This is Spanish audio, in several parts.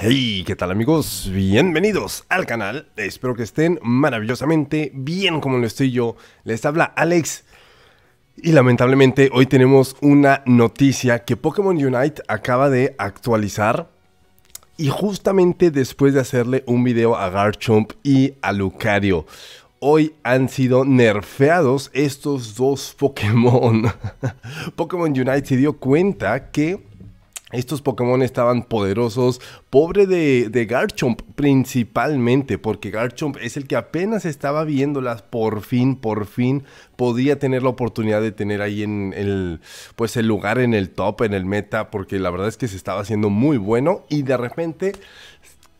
Hey, ¿qué tal amigos? Bienvenidos al canal. Espero que estén maravillosamente bien como lo estoy yo. Les habla Alex. Y lamentablemente hoy tenemos una noticia que Pokémon Unite acaba de actualizar. Y justamente después de hacerle un video a Garchomp y a Lucario. Hoy han sido nerfeados estos dos Pokémon. Pokémon Unite se dio cuenta que estos Pokémon estaban poderosos, pobre de, de, Garchomp principalmente, porque Garchomp es el que apenas estaba viéndolas, por fin, por fin podía tener la oportunidad de tener ahí en el, pues el lugar en el top, en el meta, porque la verdad es que se estaba haciendo muy bueno y de repente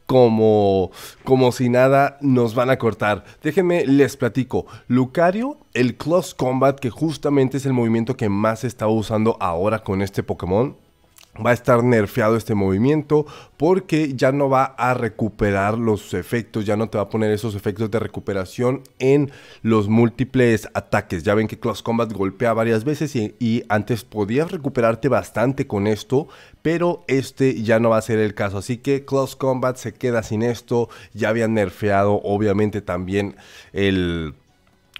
como, como si nada nos van a cortar. Déjenme les platico. Lucario, el Close Combat, que justamente es el movimiento que más se está usando ahora con este Pokémon, va a estar nerfeado este movimiento porque ya no va a recuperar los efectos, ya no te va a poner esos efectos de recuperación en los múltiples ataques. Ya ven que Close Combat golpea varias veces y, antes podías recuperarte bastante con esto, pero este ya no va a ser el caso. Así que Close Combat se queda sin esto, ya habían nerfeado obviamente también el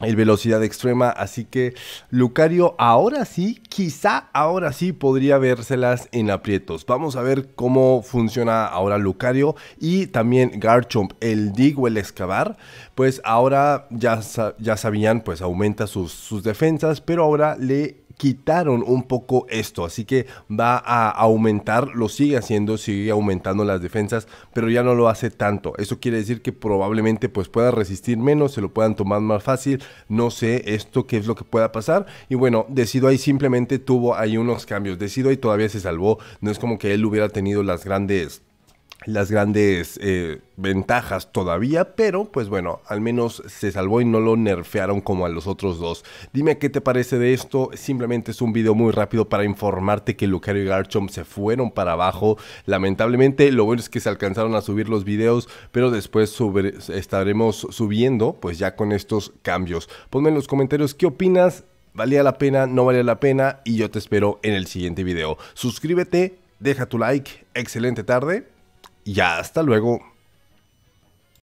el velocidad extrema. Así que Lucario ahora sí, quizá ahora sí podría vérselas en aprietos. Vamos a ver cómo funciona ahora Lucario y también Garchomp, el dig o el excavar. Pues ahora ya, ya sabían, pues aumenta sus, sus defensas, pero ahora le quitaron un poco esto, así que va a aumentar, lo sigue haciendo, sigue aumentando las defensas, pero ya no lo hace tanto. Eso quiere decir que probablemente pues pueda resistir menos, se lo puedan tomar más fácil, no sé esto qué es lo que pueda pasar. Y bueno, Decido ahí simplemente tuvo ahí unos cambios, Decido ahí todavía se salvó, no es como que él hubiera tenido las grandes las grandes eh, ventajas todavía, pero pues bueno, al menos se salvó y no lo nerfearon como a los otros dos. Dime qué te parece de esto, simplemente es un video muy rápido para informarte que Lucario y Garchomp se fueron para abajo, lamentablemente lo bueno es que se alcanzaron a subir los videos, pero después estaremos subiendo pues ya con estos cambios. Ponme en los comentarios qué opinas, valía la pena, no valía la pena y yo te espero en el siguiente video. Suscríbete, deja tu like, excelente tarde ya hasta luego.